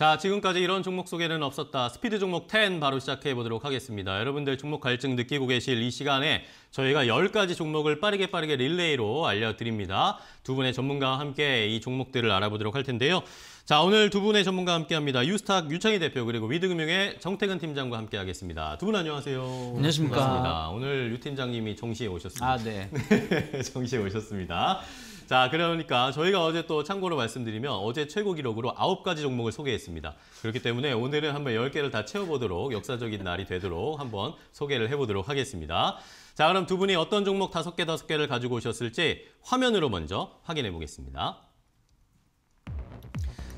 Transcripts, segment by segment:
자, 지금까지 이런 종목 소개는 없었다. 스피드 종목 10 바로 시작해 보도록 하겠습니다. 여러분들 종목 갈증 느끼고 계실 이 시간에 저희가 10가지 종목을 빠르게 빠르게 릴레이로 알려드립니다. 두 분의 전문가와 함께 이 종목들을 알아보도록 할 텐데요. 자, 오늘 두 분의 전문가와 함께합니다. 유스탁 유창희 대표 그리고 위드금융의 정태근 팀장과 함께하겠습니다. 두 분 안녕하세요. 안녕하십니까. 반갑습니다. 오늘 유 팀장님이 정시에 오셨습니다. 아, 네. 정시에 오셨습니다. 자, 그러니까 저희가 어제 또 참고로 말씀드리면 어제 최고 기록으로 아홉 가지 종목을 소개했습니다. 그렇기 때문에 오늘은 한번 열개를다 채워보도록 역사적인 날이 되도록 한번 소개를 해보도록 하겠습니다. 자, 그럼 두 분이 어떤 종목 다섯 개 다섯 개를 가지고 오셨을지 화면으로 먼저 확인해 보겠습니다.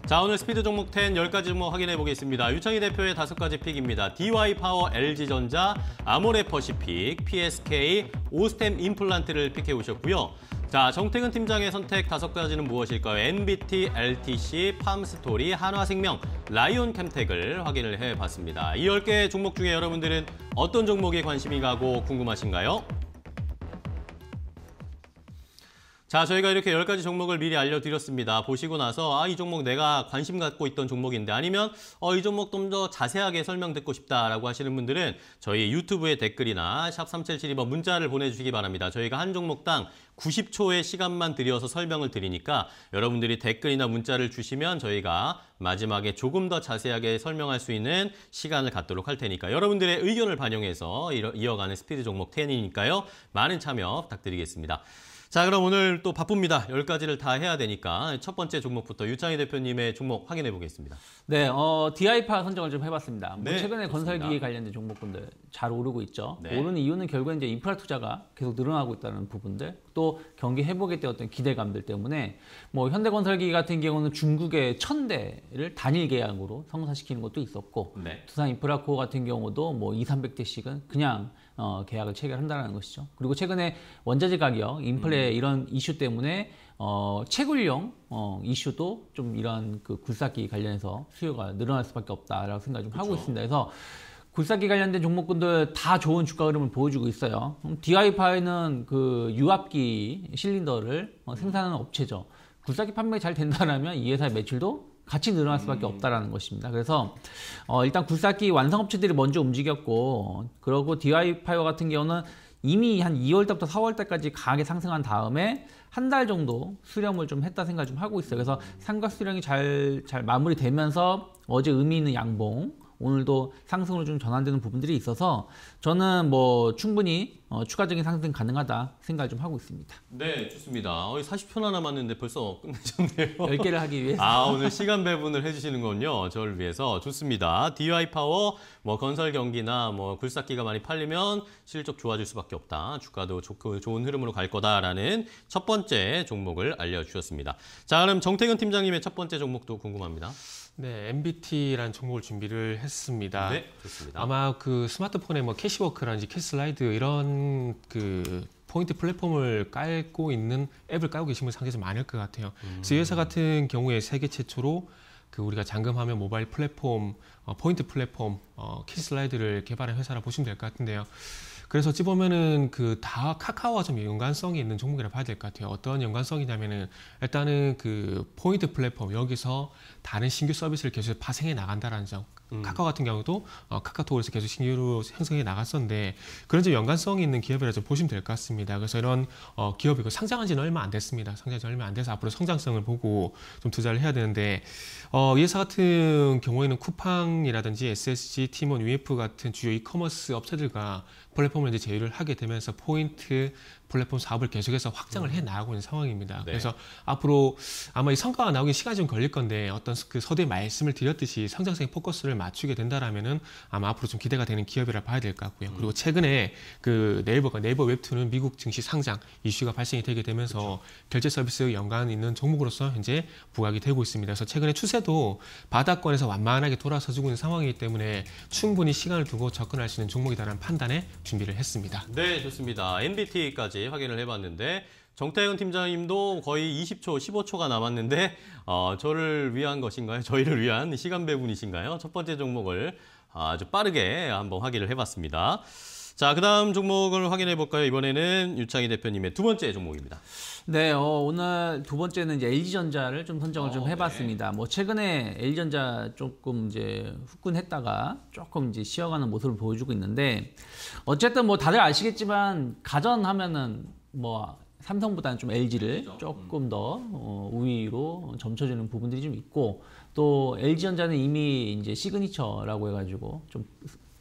자 오늘 스피드 종목 10 10가지 종목 확인해 보겠습니다. 유창희 대표의 다섯 가지 픽입니다. DY 파워, LG 전자, 아모레 퍼시픽, PSK, 오스템 임플란트를 픽해 오셨고요. 자, 정태근 팀장의 선택 다섯 가지는 무엇일까요? MBT, LTC, 팜스토리, 한화생명, 라이온 캠텍을 확인을 해봤습니다. 이 열개 종목 중에 여러분들은 어떤 종목에 관심이 가고 궁금하신가요? 자, 저희가 이렇게 열가지 종목을 미리 알려드렸습니다. 보시고 나서 아, 이 종목 내가 관심 갖고 있던 종목인데 아니면 어, 이 종목 좀 더 자세하게 설명 듣고 싶다라고 하시는 분들은 저희 유튜브에 댓글이나 샵 3772번 문자를 보내주시기 바랍니다. 저희가 한 종목당 90초의 시간만 들여서 설명을 드리니까 여러분들이 댓글이나 문자를 주시면 저희가 마지막에 조금 더 자세하게 설명할 수 있는 시간을 갖도록 할 테니까 여러분들의 의견을 반영해서 이어가는 스피드 종목 10이니까요. 많은 참여 부탁드리겠습니다. 자 그럼 오늘 또 바쁩니다. 10가지를 다 해야 되니까 첫 번째 종목부터 유창희 대표님의 종목 확인해 보겠습니다. 네, 어, DI파 선정을 좀 해봤습니다. 뭐 네, 최근에 건설기계 관련된 종목군들 잘 오르고 있죠. 네. 오르는 이유는 결국엔 이제 인프라 투자가 계속 늘어나고 있다는 부분들 또 경기 회복에 대한 어떤 기대감들 때문에 뭐 현대건설기계 같은 경우는 중국의 천대를 단일 계약으로 성사시키는 것도 있었고 네. 두산인프라코 같은 경우도 뭐 2, 300대씩은 그냥 어, 계약을 체결한다는 것이죠. 그리고 최근에 원자재 가격 인플레 음. 이런 이슈 때문에 어, 채굴용 어, 이슈도 좀 이런 그 굴삭기 관련해서 수요가 늘어날 수밖에 없다라고 생각을 좀 그쵸. 하고 있습니다. 그래서 굴삭기 관련된 종목군들 다 좋은 주가 흐름을 보여주고 있어요. d i 이파이는그 유압기 실린더를 어, 생산하는 업체죠. 굴삭기 판매 잘 된다라면 이 회사의 매출도 같이 늘어날 수밖에 음. 없다라는 것입니다. 그래서 어, 일단 굴삭기 완성업체들이 먼저 움직였고 그리고 d i 이파이와 같은 경우는 이미 한 2월 달부터 4월 달까지 강하게 상승한 다음에 한 달 정도 수렴을 좀 했다 생각 좀 하고 있어요. 그래서 음. 상각 수렴이 잘 잘 마무리되면서 어제 의미 있는 양봉 오늘도 상승으로 좀 전환되는 부분들이 있어서 저는 뭐 충분히 어, 추가적인 상승 가능하다 생각을 좀 하고 있습니다. 네, 좋습니다. 어, 40편 하나 맞는데 벌써 끝내셨네요. 10개를 하기 위해서. 아, 오늘 시간 배분을 해주시는군요. 저를 위해서. 좋습니다. DI 파워, 뭐 건설 경기나 뭐 굴삭기가 많이 팔리면 실적 좋아질 수밖에 없다. 주가도 좋고 좋은 흐름으로 갈 거다라는 첫 번째 종목을 알려주셨습니다. 자, 그럼 정태근 팀장님의 첫 번째 종목도 궁금합니다. 네, MBT라는 종목을 준비를 했습니다. 네, 좋습니다. 아마 그 스마트폰에 뭐 캐시워크라든지 캐슬라이드 이런 그 포인트 플랫폼을 깔고 있는 앱을 깔고 계신 분 상당히 많을 것 같아요. 음. 그래서 이 회사 같은 경우에 세계 최초로 그 우리가 잠금하면 모바일 플랫폼, 어, 포인트 플랫폼, 어, 캐슬라이드를 개발한 회사라 보시면 될 것 같은데요. 그래서 어찌 보면은 그 다 카카오와 좀 연관성이 있는 종목이라 봐야 될 것 같아요. 어떤 연관성이냐면은 일단은 그 포인트 플랫폼 여기서 다른 신규 서비스를 계속 파생해 나간다라는 점. 음. 카카오 같은 경우도 어, 카카오톡에서 계속 신규로 형성해 나갔었는데 그런 좀 연관성이 있는 기업이라 좀 보시면 될 것 같습니다. 그래서 이런 어, 기업이 고 그 상장한 지는 얼마 안 됐습니다. 상장한 지 얼마 안 돼서 앞으로 성장성을 보고 좀 투자를 해야 되는데 어, 이 회사 같은 경우에는 쿠팡이라든지 SSG, 팀원, UF 같은 주요 이커머스 업체들과 플랫폼을 이제 제휴를 하게 되면서 포인트, 플랫폼 사업을 계속해서 확장을 음. 해 나가고 있는 상황입니다. 네. 그래서 앞으로 아마 이 성과가 나오기 시간이 좀 걸릴 건데 어떤 그서대에 말씀을 드렸듯이 성장성의 포커스를 맞추게 된다라면은 아마 앞으로 좀 기대가 되는 기업이라 봐야 될 것 같고요. 음. 그리고 최근에 그 네이버가 그 네이버 웹툰은 미국 증시 상장 이슈가 발생이 되게 되면서 그렇죠. 결제 서비스 연관 있는 종목으로서 현재 부각이 되고 있습니다. 그래서 최근에 추세도 바닥권에서 완만하게 돌아서주고 있는 상황이기 때문에 충분히 시간을 두고 접근할 수 있는 종목이다라는 판단에 준비를 했습니다. 네, 좋습니다. MBT까지 예, 확인을 해봤는데 정태근 팀장님도 거의 20초, 15초가 남았는데 어, 저를 위한 것인가요? 저희를 위한 시간 배분이신가요? 첫 번째 종목을 아주 빠르게 한번 확인을 해봤습니다. 자, 그다음 종목을 확인해 볼까요? 이번에는 유창희 대표님의 두 번째 종목입니다. 네, 어, 오늘 두 번째는 이제 LG전자를 좀 선정을 어, 좀 네. 해봤습니다. 네. 뭐 최근에 LG전자 조금 이제 후끈했다가 조금 이제 쉬어가는 모습을 보여주고 있는데 어쨌든 뭐 다들 아시겠지만 가전하면은 뭐 삼성보다는 좀 LG를 조금 더 어, 우위로 점쳐주는 부분들이 좀 있고 또 LG전자는 이미 이제 시그니처라고 해가지고 좀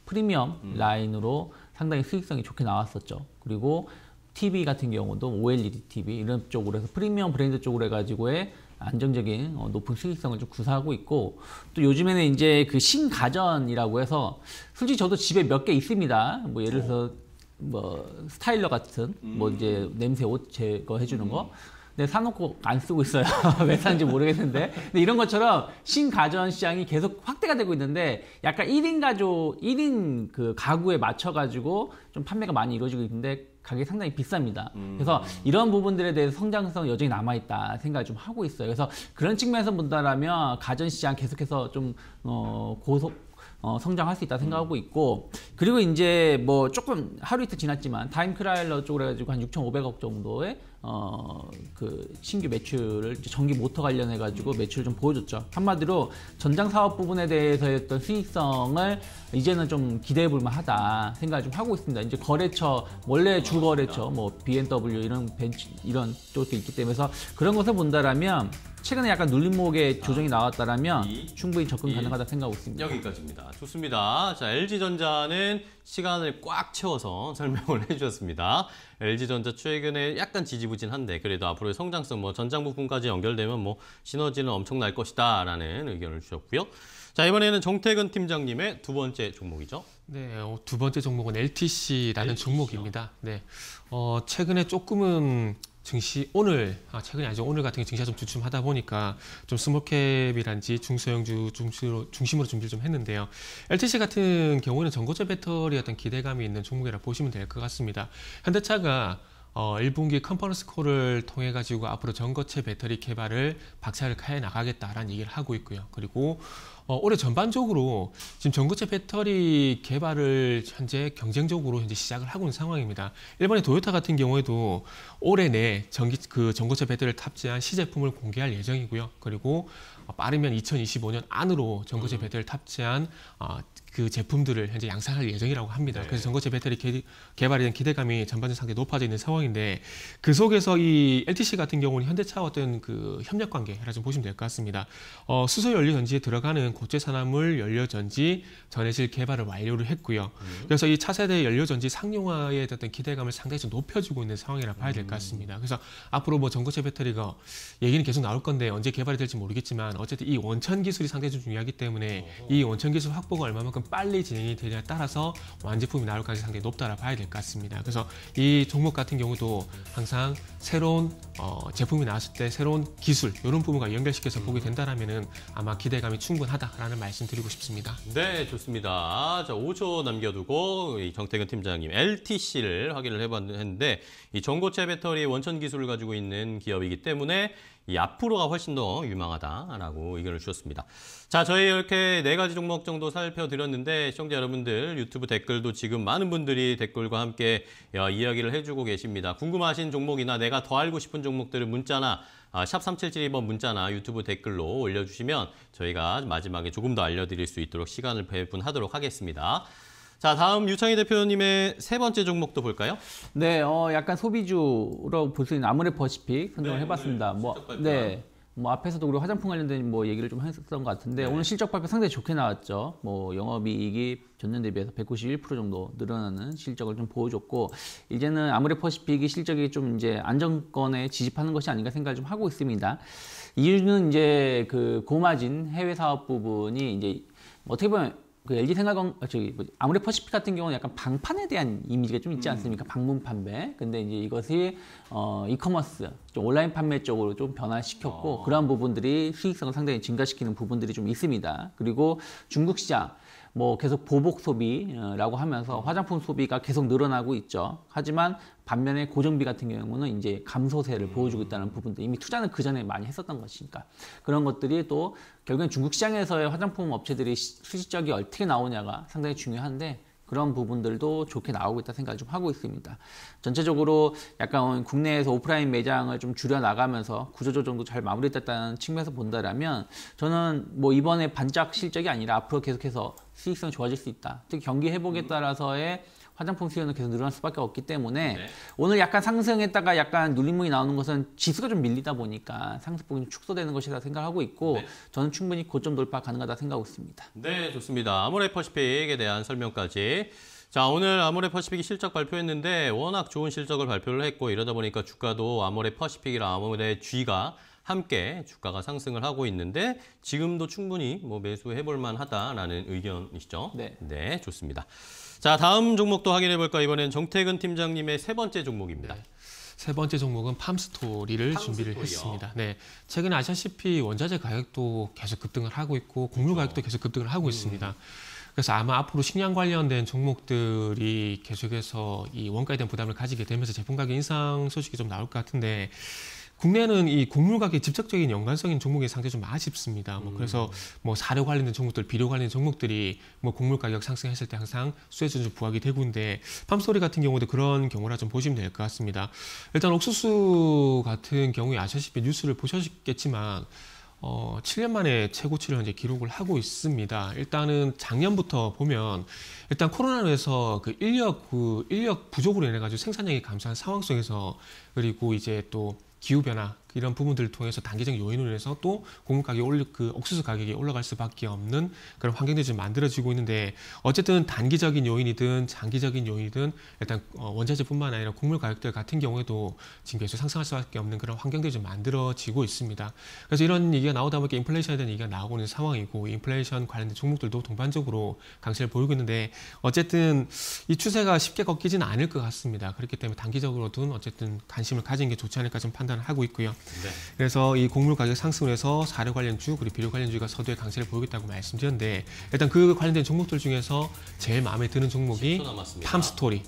프리미엄 음. 라인으로 상당히 수익성이 좋게 나왔었죠. 그리고 TV 같은 경우도 OLED TV 이런 쪽으로 해서 프리미엄 브랜드 쪽으로 해가지고의 안정적인 어, 높은 수익성을 좀 구사하고 있고 또 요즘에는 이제 그 신가전이라고 해서 솔직히 저도 집에 몇 개 있습니다. 뭐 예를 들어서 뭐 스타일러 같은 뭐 음. 이제 냄새 옷 제거해주는 거 음. 근 네, 사놓고 안 쓰고 있어요. 왜 사는지 모르겠는데. 근데 이런 것처럼 신가전 시장이 계속 확대가 되고 있는데 약간 1인 가족, 1인 그 가구에 맞춰가지고 좀 판매가 많이 이루어지고 있는데 가격이 상당히 비쌉니다. 음. 그래서 이런 부분들에 대해서 성장성 여전히 남아있다 생각을 좀 하고 있어요. 그래서 그런 측면에서 본다라면 가전시장 계속해서 좀, 어, 고속, 어, 성장할 수 있다 생각하고 음. 있고 그리고 이제 뭐 조금 하루 이틀 지났지만 타임크라일러 쪽으로 해가지고 한 6,500억 정도의 어, 그 신규 매출을 전기 모터 관련해 가지고 매출을 좀 보여줬죠. 한마디로 전장 사업 부분에 대해서였던 수익성을 이제는 좀 기대해 볼 만하다 생각을 좀 하고 있습니다. 이제 거래처 원래 주 거래처 뭐 BMW 이런 벤치 이런 쪽도 있기 때문에 그런 것을 본다라면 최근에 약간 눌림목에 아, 조정이 나왔다라면 이, 충분히 접근 가능하다 생각하고 있습니다. 여기까지입니다. 좋습니다. 자, LG전자는 시간을 꽉 채워서 설명을 해주셨습니다. LG전자 최근에 약간 지지부진한데 그래도 앞으로의 성장성 뭐 전장 부품까지 연결되면 뭐 시너지는 엄청날 것이다 라는 의견을 주셨고요. 자 이번에는 정태근 팀장님의 두 번째 종목이죠. 네, 어, 두 번째 종목은 LTC라는 LTC요? 종목입니다. 네, 어, 최근에 조금은 증시 오늘 아, 최근에 아니죠 오늘 같은 게 증시가 좀 주춤하다 보니까 좀 스몰캡이란지 중소형주 중심으로, 중심으로 준비를 좀 했는데요. LTC 같은 경우는 전고체 배터리 어떤 기대감이 있는 종목이라 보시면 될 것 같습니다. 현대차가 어, 1분기 컨퍼런스 콜을 통해 가지고 앞으로 전거체 배터리 개발을 박차를 가해 나가겠다라는 얘기를 하고 있고요. 그리고 어, 올해 전반적으로 지금 전거체 배터리 개발을 현재 경쟁적으로 현재 시작을 하고 있는 상황입니다. 일본의 도요타 같은 경우에도 올해 내 전기 그전거체 배터리를 탑재한 시제품을 공개할 예정이고요. 그리고 어, 빠르면 2025년 안으로 전거체 음. 배터리를 탑재한 어, 그 제품들을 현재 양산할 예정이라고 합니다. 네. 그래서 전고체 배터리 개, 개발에 대한 기대감이 전반적으로 상당히 높아져 있는 상황인데 그 속에서 이 LTC 같은 경우는 현대차와 어떤 그 협력 관계라 좀 보시면 될 것 같습니다. 어, 수소 연료 전지에 들어가는 고체 산화물 연료 전지 전해질 개발을 완료를 했고요. 음. 그래서 이 차세대 연료 전지 상용화에 대한 기대감을 상당히 좀 높여주고 있는 상황이라 봐야 될것 음. 같습니다. 그래서 앞으로 뭐 전고체 배터리가 얘기는 계속 나올 건데 언제 개발이 될지 모르겠지만 어쨌든 이 원천 기술이 상당히 좀 중요하기 때문에 어허. 이 원천 기술 확보가 얼마만큼 만큼 빨리 진행이 되냐에 따라서 완제품이 나올 가능성이 상당히 높다라 고 봐야 될 것 같습니다. 그래서 이 종목 같은 경우도 항상 새로운 어, 제품이 나왔을 때 새로운 기술 이런 부분과 연결시켜서 음. 보게 된다면 아마 기대감이 충분하다라는 말씀 드리고 싶습니다. 네, 좋습니다. 자, 5초 남겨두고 정태근 팀장님 LTC를 확인을 해봤는데 이 전고체 배터리 원천 기술을 가지고 있는 기업이기 때문에 이 앞으로가 훨씬 더 유망하다라고 의견을 주셨습니다. 자, 저희 이렇게 네 가지 종목 정도 살펴드렸는데 시청자 여러분들 유튜브 댓글도 지금 많은 분들이 댓글과 함께 어, 이야기를 해주고 계십니다. 궁금하신 종목이나 내가 더 알고 싶은 종목들을 문자나 아, 샵 3772번 문자나 유튜브 댓글로 올려주시면 저희가 마지막에 조금 더 알려드릴 수 있도록 시간을 배분하도록 하겠습니다. 자, 다음 유창희 대표님의 세 번째 종목도 볼까요? 네, 어, 약간 소비주로 볼 수 있는 아모레퍼시픽 선정을 네, 네, 해봤습니다. 뭐, 네. 뭐 앞에서도 우리 화장품 관련된 뭐 얘기를 좀 했었던 것 같은데 네. 오늘 실적 발표 상당히 좋게 나왔죠. 뭐 영업이익이 전년 대비해서 191% 정도 늘어나는 실적을 좀 보여줬고 이제는 아모레퍼시픽이 실적이 좀 이제 안정권에 지집하는 것이 아닌가 생각을 좀 하고 있습니다. 이유는 이제 그 고마진 해외 사업 부분이 이제 어떻게 보면 그 LG 생활건 어, 저기 뭐지, 아무레퍼시픽 같은 경우는 약간 방판에 대한 이미지가 좀 있지 음. 않습니까? 음. 방문 판매. 근데 이제 이것이 어 이커머스, 좀 온라인 판매 쪽으로 좀 변화시켰고 어. 아. 그러한 부분들이 수익성을 상당히 증가시키는 부분들이 좀 있습니다. 그리고 중국 시장 뭐 계속 보복 소비라고 어, 하면서 화장품 소비가 계속 늘어나고 있죠. 하지만 반면에 고정비 같은 경우는 이제 감소세를 음. 보여주고 있다는 부분도 이미 투자는 그 전에 많이 했었던 것이니까 그런 것들이 또 결국엔 중국 시장에서의 화장품 업체들이 수익적이 어떻게 나오냐가 상당히 중요한데 그런 부분들도 좋게 나오고 있다 생각을 좀 하고 있습니다. 전체적으로 약간 국내에서 오프라인 매장을 좀 줄여 나가면서 구조조정도 잘 마무리됐다는 측면에서 본다면 저는 뭐 이번에 반짝 실적이 아니라 앞으로 계속해서 수익성 좋아질 수 있다. 특히 경기 회복에 음. 따라서의 화장품 수요는 계속 늘어날 수밖에 없기 때문에 네. 오늘 약간 상승했다가 약간 눌림목이 나오는 것은 지수가 좀 밀리다 보니까 상승폭이 축소되는 것이라 생각하고 있고 네. 저는 충분히 고점 돌파 가능하다 생각하고 있습니다. 네, 좋습니다. 아모레퍼시픽에 대한 설명까지 자 오늘 아모레퍼시픽이 실적 발표했는데 워낙 좋은 실적을 발표를 했고 이러다 보니까 주가도 아모레퍼시픽이랑 아모레 G가 함께 주가가 상승을 하고 있는데 지금도 충분히 뭐 매수해볼 만하다라는 의견이시죠? 네. 네, 좋습니다. 자, 다음 종목도 확인해 볼까? 이번엔 정태근 팀장님의 세 번째 종목입니다. 네. 세 번째 종목은 팜스토리를 팜스토리요. 준비를 했습니다. 네, 최근 아시다시피 원자재 가격도 계속 급등을 하고 있고 곡물 그렇죠. 가격도 계속 급등을 하고 음. 있습니다. 그래서 아마 앞으로 식량 관련된 종목들이 계속해서 이 원가에 대한 부담을 가지게 되면서 제품 가격 인상 소식이 좀 나올 것 같은데 국내는 이 곡물 가격에 집착적인 연관성인 종목이 상당히 좀 아쉽습니다. 뭐 음. 그래서 뭐 사료 관련된 종목들, 비료 관련된 종목들이 뭐 곡물 가격 상승했을 때 항상 수혜주좀 부각이 되고인데 팜소리 같은 경우도 그런 경우라 좀 보시면 될 것 같습니다. 일단 옥수수 같은 경우에 아시다시피 뉴스를 보셨겠지만 어, 7년 만에 최고치를 현재 기록을 하고 있습니다. 일단은 작년부터 보면 일단 코로나로해서 그 인력 그 인력 부족으로 인해 가지고 생산량이 감소한 상황 속에서 그리고 이제 또 기후변화 이런 부분들을 통해서 단기적 요인으로 인해서 또 곡물 가격이 올리, 그 옥수수 가격이 올라갈 수밖에 없는 그런 환경들이 지금 만들어지고 있는데 어쨌든 단기적인 요인이든 장기적인 요인이든 일단 어, 원자재뿐만 아니라 국물 가격들 같은 경우에도 지금 계속 상승할 수밖에 없는 그런 환경들이 좀 만들어지고 있습니다. 그래서 이런 얘기가 나오다 보니까 인플레이션에 대한 얘기가 나오고 있는 상황이고 인플레이션 관련된 종목들도 동반적으로 강세를 보이고 있는데 어쨌든 이 추세가 쉽게 꺾이지는 않을 것 같습니다. 그렇기 때문에 단기적으로든 어쨌든 관심을 가진 게 좋지 않을까 좀 판단. 판단을 하고 있고요. 네. 그래서 이 곡물 가격 상승을 해서 사료 관련주 그리고 비료 관련주가 서두에 강세를 보이겠다고 말씀드렸는데 일단 그 관련된 종목들 중에서 제일 마음에 드는 종목이 팜스토리.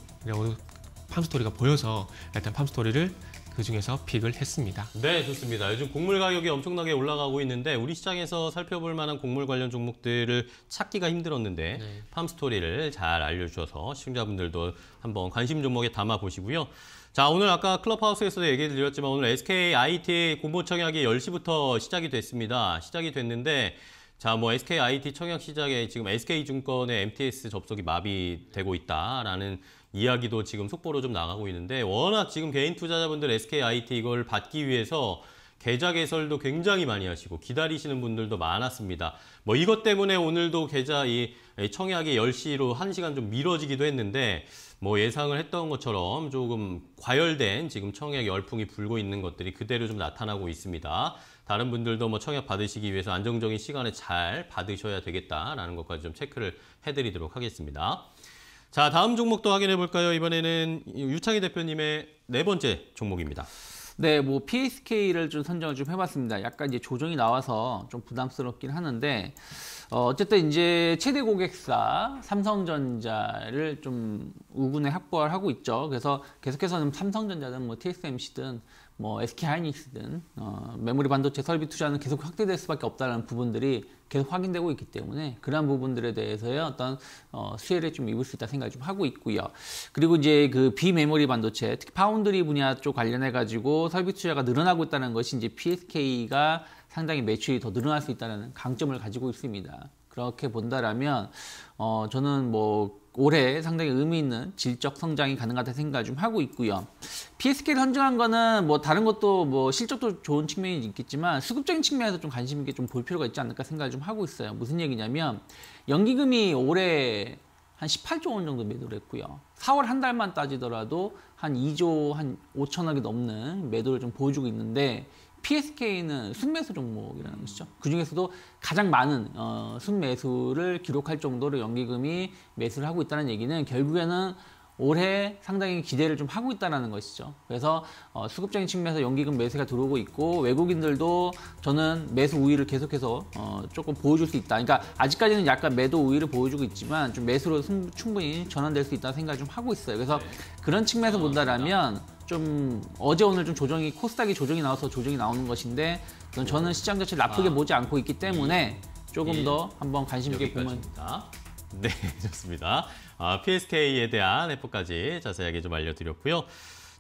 팜스토리가 보여서 일단 팜스토리를 그중에서 픽을 했습니다. 네, 좋습니다. 요즘 곡물 가격이 엄청나게 올라가고 있는데 우리 시장에서 살펴볼 만한 곡물 관련 종목들을 찾기가 힘들었는데 네. 팜스토리를 잘 알려주셔서 시청자분들도 한번 관심 종목에 담아보시고요. 자 오늘 아까 클럽하우스에서도 얘기 드렸지만 오늘 SK IT 공모 청약이 10시부터 시작이 됐습니다. 시작이 됐는데 자, 뭐 SK IT 청약 시작에 지금 SK 증권의 MTS 접속이 마비되고 있다라는 이야기도 지금 속보로 좀 나가고 있는데 워낙 지금 개인 투자자분들 SK IT 이걸 받기 위해서 계좌 개설도 굉장히 많이 하시고 기다리시는 분들도 많았습니다. 뭐 이것 때문에 오늘도 계좌 이 청약이 10시로 1시간 좀 미뤄지기도 했는데 뭐 예상을 했던 것처럼 조금 과열된 지금 청약 열풍이 불고 있는 것들이 그대로 좀 나타나고 있습니다. 다른 분들도 뭐 청약 받으시기 위해서 안정적인 시간에 잘 받으셔야 되겠다라는 것까지 좀 체크를 해드리도록 하겠습니다. 자, 다음 종목도 확인해 볼까요? 이번에는 유창희 대표님의 네 번째 종목입니다. 네, 뭐 PSK를 좀 선정을 좀 해봤습니다. 약간 이제 조정이 나와서 좀 부담스럽긴 하는데 어, 어쨌든 이제 최대 고객사 삼성전자를 좀 우군에 확보를 하고 있죠. 그래서 계속해서 는 삼성전자든 뭐 TSMC든 뭐 SK 하이닉스든 어, 메모리 반도체 설비 투자는 계속 확대될 수밖에 없다는 부분들이 계속 확인되고 있기 때문에 그러한 부분들에 대해서의 어떤 어, 수혜를 좀 입을 수 있다 생각을 좀 하고 있고요. 그리고 이제 그 비메모리 반도체 특히 파운드리 분야 쪽 관련해 가지고 설비 투자가 늘어나고 있다는 것이 이제 PSK가 상당히 매출이 더 늘어날 수 있다는 강점을 가지고 있습니다. 그렇게 본다라면 어, 저는 뭐 올해 상당히 의미 있는 질적 성장이 가능하다 생각을 좀 하고 있고요. p s k 를 선정한 거는 뭐 다른 것도 뭐 실적도 좋은 측면이 있겠지만 수급적인 측면에서 좀 관심 있게 좀 볼 필요가 있지 않을까 생각을 좀 하고 있어요. 무슨 얘기냐면 연기금이 올해 한 18조 원 정도 매도를 했고요. 4월 한 달만 따지더라도 한 2조 한 5천억이 넘는 매도를 좀 보여주고 있는데 PSK는 순매수 종목이라는 것이죠. 그 중에서도 가장 많은 어, 순매수를 기록할 정도로 연기금이 매수를 하고 있다는 얘기는 결국에는 올해 상당히 기대를 좀 하고 있다는 것이죠. 그래서 어, 수급적인 측면에서 연기금 매수가 들어오고 있고 외국인들도 저는 매수 우위를 계속해서 어, 조금 보여줄 수 있다. 그러니까 아직까지는 약간 매도 우위를 보여주고 있지만 좀 매수로 승, 충분히 전환될 수 있다는 생각을 좀 하고 있어요. 그래서 네. 그런 측면에서 아, 본다라면 좀 어제 오늘 좀 조정이 코스닥이 조정이 나와서 조정이 나오는 것인데 저는 네. 시장 자체를 나쁘게 아. 보지 않고 있기 때문에 예. 조금 예. 더 한번 관심 있게 보면 됩니다. 네, 좋습니다. 아, PSK에 대한 해프까지 자세하게 좀 알려드렸고요.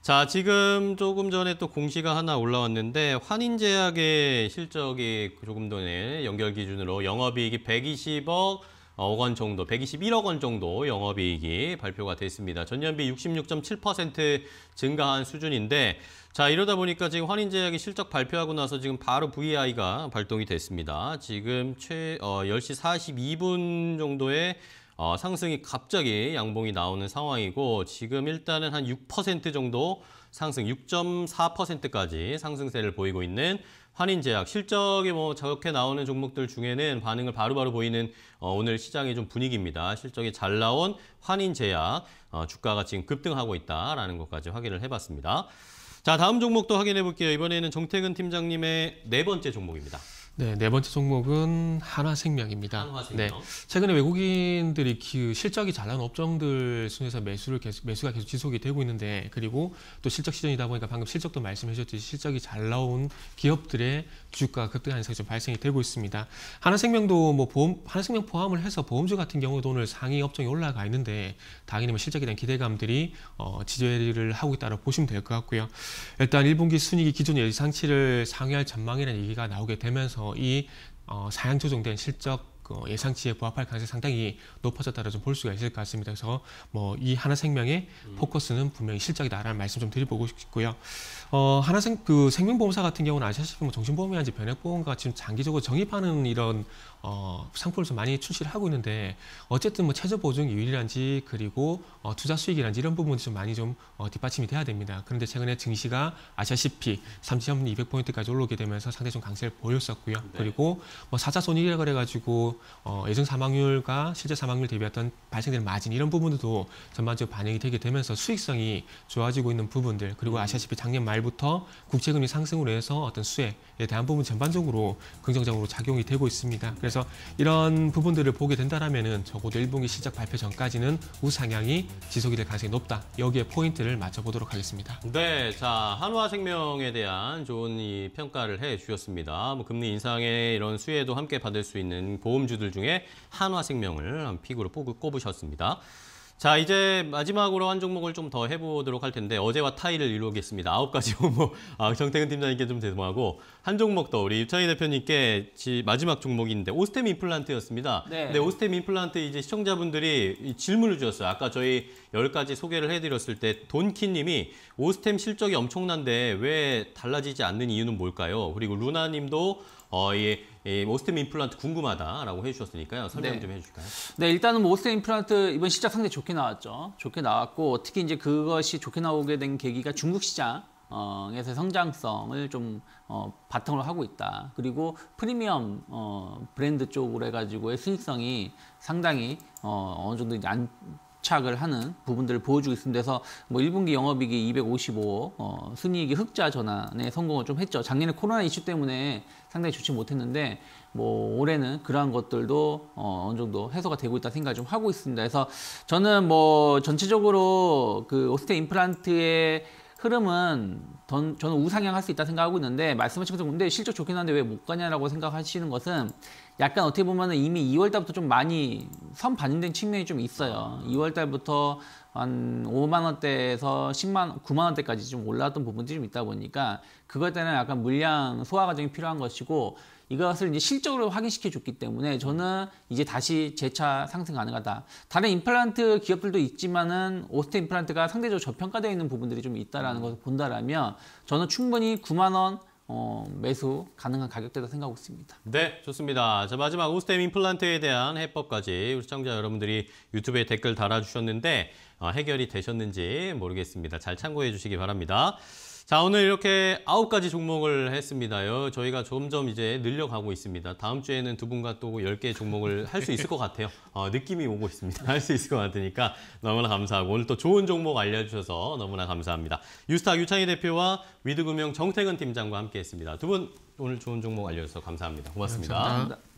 자, 지금 조금 전에 또 공시가 하나 올라왔는데 환인제약의 실적이 조금 전에 연결 기준으로 영업이익이 120억 억원 정도, 121억 원 정도 영업이익이 발표가 됐습니다. 전년비 66.7% 증가한 수준인데 자 이러다 보니까 지금 환인제약이 실적 발표하고 나서 지금 바로 VI가 발동이 됐습니다. 지금 최 어, 10시 42분 정도에 어, 상승이 갑자기 양봉이 나오는 상황이고 지금 일단은 한 6% 정도 상승 6.4%까지 상승세를 보이고 있는 환인제약 실적이 뭐 저렇게 나오는 종목들 중에는 반응을 바로바로 바로 보이는 어, 오늘 시장의 좀 분위기입니다. 실적이 잘 나온 환인제약 어, 주가가 지금 급등하고 있다라는 것까지 확인을 해봤습니다. 자 다음 종목도 확인해 볼게요. 이번에는 정태근 팀장님의 네 번째 종목입니다. 네, 네 번째 종목은 한화생명입니다. 한화생명. 네, 최근에 외국인들이 그 실적이 잘나 업종들 순에서 매수를 계속, 매수가 계속 지속이 되고 있는데 그리고 또 실적 시즌이다 보니까 방금 실적도 말씀해 주셨듯이 실적이 잘 나온 기업들의 주가 급등 현상이 좀 발생이 되고 있습니다. 한화생명도 뭐 보험 한화생명 포함을 해서 보험주 같은 경우도 오늘 상위 업종이 올라가 있는데 당연히 뭐 실적에 대한 기대감들이 어, 지지를 하고 있다고 보시면 될 것 같고요. 일단 1분기 순이익 기존 예상치를 상회할 전망이라는 얘기가 나오게 되면서 그래서 이 어, 상향 조정된 실적 그 예상치에 부합할 가능성이 상당히 높아졌다고 좀 볼 수가 있을 것 같습니다. 그래서 뭐 이 하나생명의 음. 포커스는 분명히 실적이다라는 말씀 좀 드려보고 싶고요. 어, 하나생 그 생명보험사 같은 경우는 아시다시피 뭐정신보험이라든지 변액보험과 지금 장기적으로 정립하는 이런 어, 상품을 좀 많이 출시를 하고 있는데 어쨌든 뭐 최저 보증 이율이란지 그리고 어, 투자 수익이란지 이런 부분이 좀 많이 좀 어, 뒷받침이 돼야 됩니다. 그런데 최근에 증시가 아시다시피 3,200포인트까지 올라오게 되면서 상당히 좀 강세를 보였었고요. 네. 그리고 뭐 사자손익이라 그래가지고 어, 예정 사망률과 실제 사망률 대비했던 발생되는 마진 이런 부분들도 전반적으로 반영이 되게 되면서 수익성이 좋아지고 있는 부분들 그리고 음. 아시다시피 작년 말부터 국채금리 상승으로 해서 어떤 수혜에 대한 부분 전반적으로 긍정적으로 작용이 되고 있습니다. 네. 그래서 이런 부분들을 보게 된다면은 적어도 1분기 시작 발표 전까지는 우상향이 지속이 될 가능성이 높다. 여기에 포인트를 맞춰보도록 하겠습니다. 네, 자 한화생명에 대한 좋은 이 평가를 해 주셨습니다. 뭐 금리 인상에 이런 수혜도 함께 받을 수 있는 보험 보험주들 중에 한화생명을 픽으로 꼽으셨습니다. 자 이제 마지막으로 한 종목을 좀 더 해보도록 할 텐데 어제와 타이를 이루겠습니다. 아홉 가지 종목 아, 정태근 팀장님께 좀 죄송하고 한 종목 더 우리 유창희 대표님께 마지막 종목인데 오스템 임플란트였습니다. 네. 근데 오스템 임플란트 이제 시청자분들이 질문을 주셨어요. 아까 저희 열가지 소개를 해드렸을 때 돈키님이 오스템 실적이 엄청난데 왜 달라지지 않는 이유는 뭘까요? 그리고 루나님도 어, 예, 이 오스템 임플란트 궁금하다라고 해주셨으니까요. 설명 네. 좀 해주실까요? 네, 일단은 뭐 오스템 임플란트 이번 시작 상당히 좋게 나왔죠. 좋게 나왔고 특히 이제 그것이 좋게 나오게 된 계기가 중국 시장. 에서 성장성을 좀 어, 바탕으로 하고 있다. 그리고 프리미엄 어, 브랜드 쪽으로 해가지고의 수익성이 상당히 어, 어느 정도 이제 안, 착을 하는 부분들을 보여주고 있습니다. 그래서 뭐 1분기 영업이익이 255억, 어, 순이익이 흑자 전환에 성공을 좀 했죠. 작년에 코로나 이슈 때문에 상당히 좋지 못했는데 뭐 올해는 그러한 것들도 어, 어느 정도 해소가 되고 있다 생각을 좀 하고 있습니다. 그래서 저는 뭐 전체적으로 그 오스테 임플란트의 흐름은 전, 저는 우상향 할 수 있다 생각하고 있는데 말씀하신 것처럼 근데 실적 좋긴 한데 왜 못 가냐라고 생각하시는 것은 약간 어떻게 보면 은 이미 2월 달부터 좀 많이 선 반영된 측면이 좀 있어요. 2월 달부터 한 5만 원대에서 10만 9만 원대까지 좀 올라왔던 부분들이 좀 있다 보니까 그것 때는 약간 물량 소화 과정이 필요한 것이고 이것을 이제 실적으로 확인시켜 줬기 때문에 저는 이제 다시 재차 상승 가능하다. 다른 임플란트 기업들도 있지만은 오스테 임플란트가 상대적으로 저평가되어 있는 부분들이 좀 있다라는 것을 본다라면 저는 충분히 9만 원 어, 매수 가능한 가격대다 생각하고 있습니다. 네, 좋습니다. 자, 마지막 오스템 임플란트에 대한 해법까지 우리 시청자 여러분들이 유튜브에 댓글 달아주셨는데 어, 해결이 되셨는지 모르겠습니다. 잘 참고해 주시기 바랍니다. 자 오늘 이렇게 아홉 가지 종목을 했습니다요. 저희가 점점 이제 늘려가고 있습니다. 다음 주에는 두 분과 또 열 개의 종목을 할 수 있을 것 같아요. 어, 느낌이 오고 있습니다. 할 수 있을 것 같으니까 너무나 감사하고 오늘 또 좋은 종목 알려주셔서 너무나 감사합니다. 유스타 유창희 대표와 위드금융 정태근 팀장과 함께했습니다. 두 분 오늘 좋은 종목 알려주셔서 감사합니다. 고맙습니다 네, 감사합니다.